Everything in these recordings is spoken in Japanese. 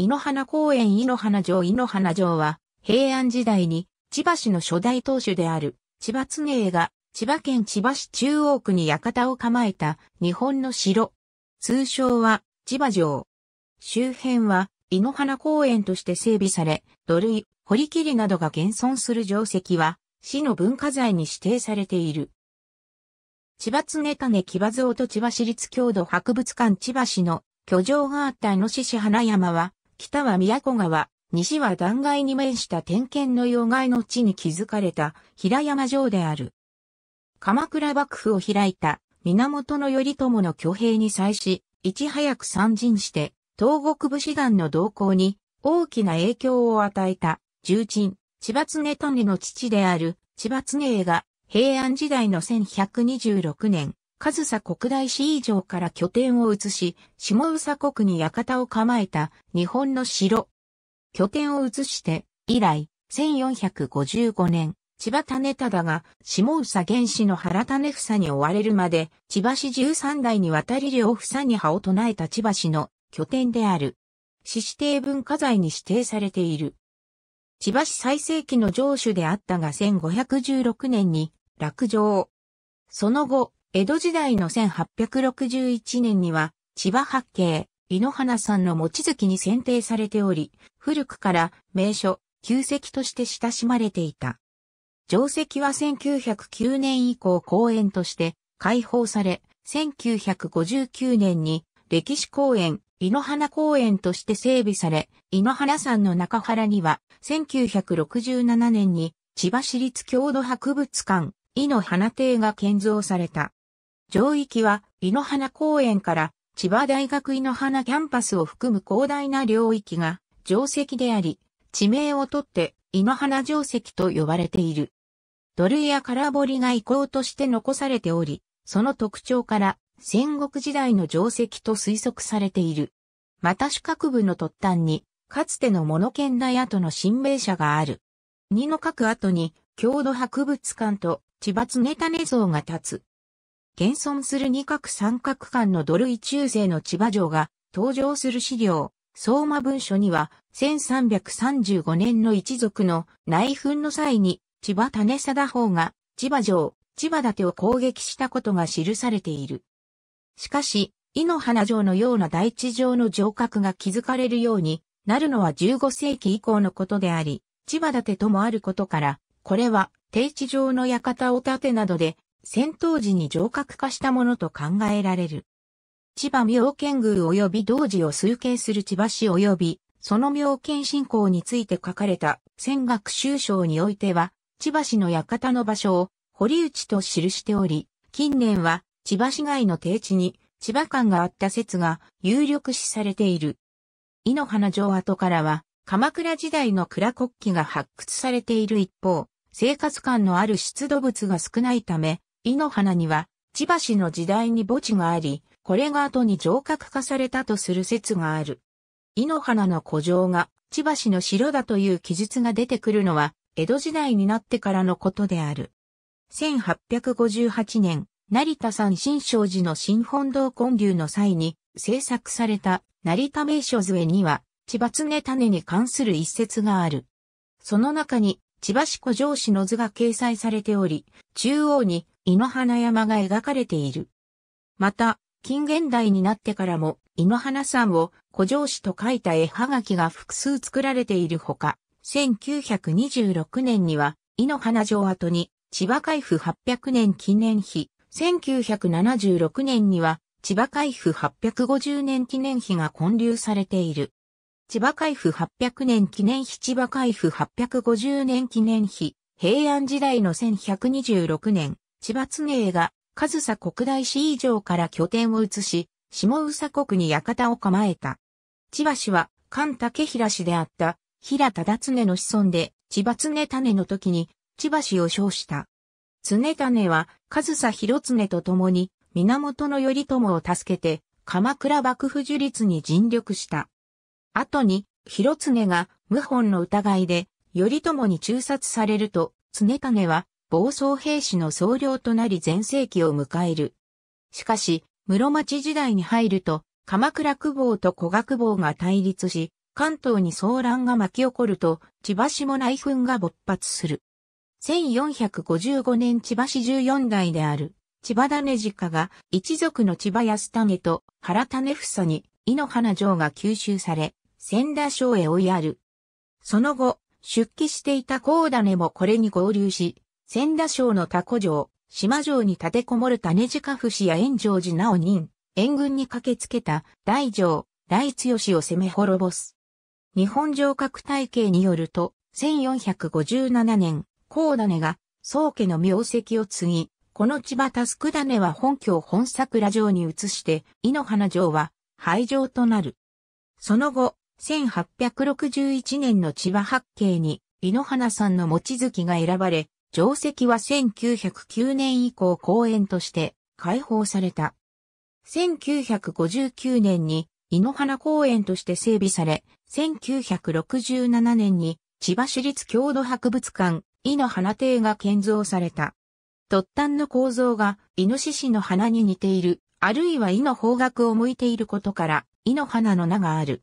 井の花公園井の花城井の花城は、平安時代に、千葉市の初代当主である、千葉常栄が、千葉県千葉市中央区に館を構えた、日本の城。通称は、千葉城。周辺は、井の花公園として整備され、土塁、堀切などが現存する城跡は、市の文化財に指定されている。千葉常種木場像と千葉市立郷土博物館千葉市の居城があったノシシ花山は、北は都川、西は断崖に面した点検の要害の地に築かれた平山城である。鎌倉幕府を開いた源頼朝の挙兵に際し、いち早く参陣して、東国武士団の動向に大きな影響を与えた重鎮、千葉常種の父である千葉常が平安時代の1126年、上総国大市以上から拠点を移し、下宇佐国に館を構えた日本の城。拠点を移して、以来、1455年、千葉種忠が下宇佐原始の原種房に追われるまで、千葉市13代にわたり両房に葉を唱えた千葉市の拠点である。市指定文化財に指定されている。千葉市最盛期の城主であったが1516年に落城。その後、江戸時代の1861年には、千葉八景、井の花さんの餅月に選定されており、古くから名所、旧跡として親しまれていた。定石は1909年以降公園として開放され、1959年に歴史公園、井の花公園として整備され、井の花山の中原には、1967年に千葉市立郷土博物館、井の花邸が建造された。上域は、井の花公園から、千葉大学井の花キャンパスを含む広大な領域が、定石であり、地名をとって、井の花定石と呼ばれている。土塁や空堀が遺構として残されており、その特徴から、戦国時代の定石と推測されている。また四角部の突端に、かつての物剣台跡の新名社がある。二の各跡に、郷土博物館と千葉常種像が立つ。現存する二角三角間の土塁中世の千葉城が登場する資料、相馬文書には、1335年の一族の内紛の際に、千葉種貞法が、千葉城、千葉館を攻撃したことが記されている。しかし、井の花城のような大地上の城郭が築かれるようになるのは15世紀以降のことであり、千葉館ともあることから、これは定地上の館を建てなどで戦闘時に城郭化したものと考えられる。千葉妙見宮及び同時を推計する千葉市及び、その妙見信仰について書かれた戦学修章においては、千葉市の館の場所を堀内と記しており、近年は千葉市街の低地に千葉間があった説が有力視されている。井の花城跡からは、鎌倉時代の蔵国旗が発掘されている一方、生活感のある出土物が少ないため、井の花には、千葉市の時代に墓地があり、これが後に城郭化されたとする説がある。井の花の古城が千葉市の城だという記述が出てくるのは、江戸時代になってからのことである。1858年、成田山新勝寺の新本堂建立の際に制作された成田名所図絵には、千葉常種に関する一節がある。その中に、千葉市古城市の図が掲載されており、中央に井の花山が描かれている。また、近現代になってからも、井の花山を古城市と書いた絵はがきが複数作られているほか、1926年には、井の花城跡に、千葉海府800年記念碑、1976年には、千葉海府850年記念碑が建立されている。千葉海府800年記念碑千葉海府850年記念碑、平安時代の1126年、千葉常が上総国大師以上から拠点を移し、下宇佐国に館を構えた。千葉氏は菅竹平氏であった平忠常の子孫で千葉常種の時に千葉氏を称した。常種は上総広常と共に源頼朝を助けて鎌倉幕府樹立に尽力した。後に広常が謀反の疑いで頼朝に中殺されると常種は暴走兵士の総領となり前世紀を迎える。しかし、室町時代に入ると、鎌倉久保と古学坊が対立し、関東に騒乱が巻き起こると、千葉市も内紛が勃発する。1455年千葉市14代である、千葉種実家が一族の千葉安種と原種房に井の花城が吸収され、千田省へ追いやる。その後、出家していた高種もこれに合流し、千田省の多古城、島城に立てこもる種地家不死や炎上寺直人、援軍に駆けつけた大城、大強を攻め滅ぼす。日本城郭体系によると、1457年、高種が、宗家の名跡を継ぎ、この千葉タスク種は本拠本桜城に移して、井の花城は廃城となる。その後、1861年の千葉八景に、井の花さんの持月が選ばれ、定石は1909年以降公園として開放された。1959年に井の花公園として整備され、1967年に千葉市立郷土博物館井の花亭が建造された。突端の構造がイノシシの花に似ている、あるいは井の方角を向いていることから、井の花の名がある。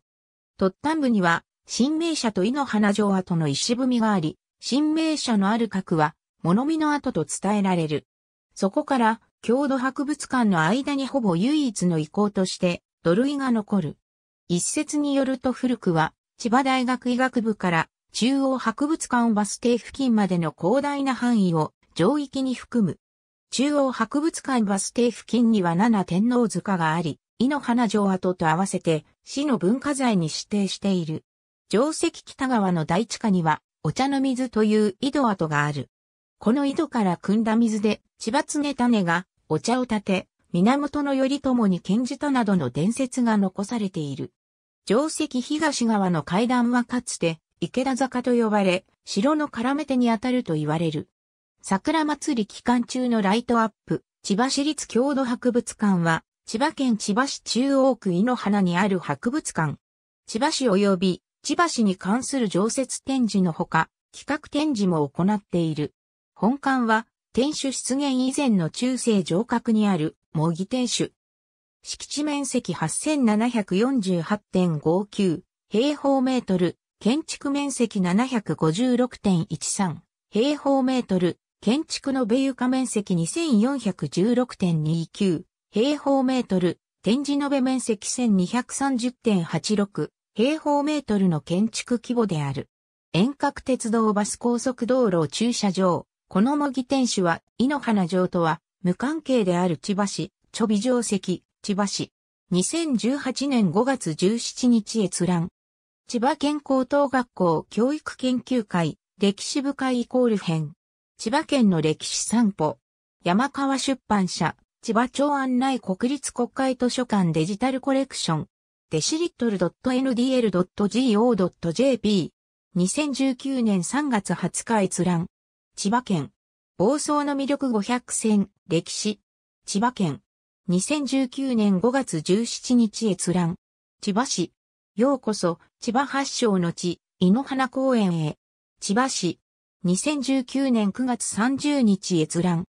突端部には、新名社と井の花城跡の石踏みがあり、新名社のある角は、物見の跡と伝えられる。そこから、郷土博物館の間にほぼ唯一の遺構として、土塁が残る。一説によると古くは、千葉大学医学部から中央博物館バス停付近までの広大な範囲を上域に含む。中央博物館バス停付近には七天皇塚があり、井の花城跡と合わせて市の文化財に指定している。城石北川の大地下にはお茶の水という井戸跡がある。この井戸から汲んだ水で、千葉常種がお茶を立て、源頼朝に献じたなどの伝説が残されている。城石東側の階段はかつて、池田坂と呼ばれ、城の絡め手にあたると言われる。桜祭り期間中のライトアップ、千葉市立郷土博物館は、千葉県千葉市中央区井の花にある博物館。千葉市及び千葉市に関する常設展示のほか、企画展示も行っている。本館は、天守出現以前の中世城郭にある模擬天守。敷地面積8748.59平方メートル、建築面積756.13平方メートル、建築の米床面積2416.29平方メートル、展示延べ面積1230.86平方メートルの建築規模である。遠隔鉄道バス高速道路駐車場、この模擬天守は、井の花城とは、無関係である千葉市、ちょび城跡、千葉市。2018年5月17日閲覧。千葉県高等学校教育研究会、歴史部会イコール編。千葉県の歴史散歩。山川出版社、千葉町案内国立国会図書館デジタルコレクション。デシリットル .ndl.go.jp。2019年3月20日閲覧。千葉県。房総の魅力500選、歴史。千葉県。2019年5月17日閲覧。千葉市。ようこそ、千葉発祥の地、井の花公園へ。千葉市。2019年9月30日閲覧。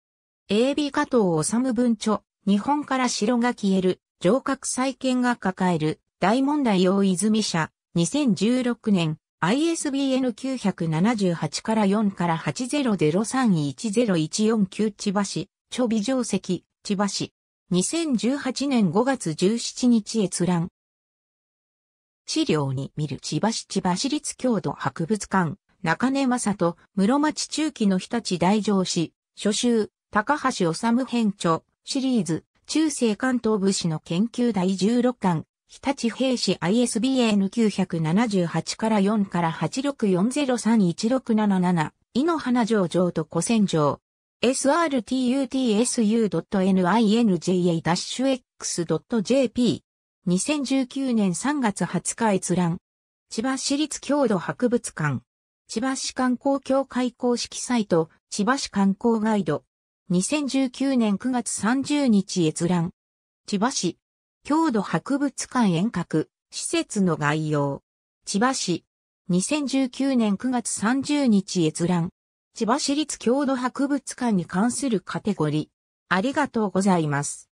AB 加藤治文著、日本から城が消える、城郭再建が抱える、大問題用泉社、2016年 ISBN 978から4から80031014千葉市、諸美定石、千葉市。2018年5月17日閲覧。資料に見る千葉市千葉市立郷土博物館、中根正人、室町中期の日立大城市、初集、高橋治編著、シリーズ、中世関東武士の研究第16巻、日立兵士 ISBN978 から4から8 6 4 0 3 1 6 7 7井の花城城と古戦場。srtutsu.ninja-x.jp。2019年3月20日閲覧。千葉市立郷土博物館。千葉市観光協会公式サイト、千葉市観光ガイド。2019年9月30日閲覧。千葉市。郷土博物館遠隔、施設の概要。千葉市、2019年9月30日閲覧。千葉市立郷土博物館に関するカテゴリー。ありがとうございます。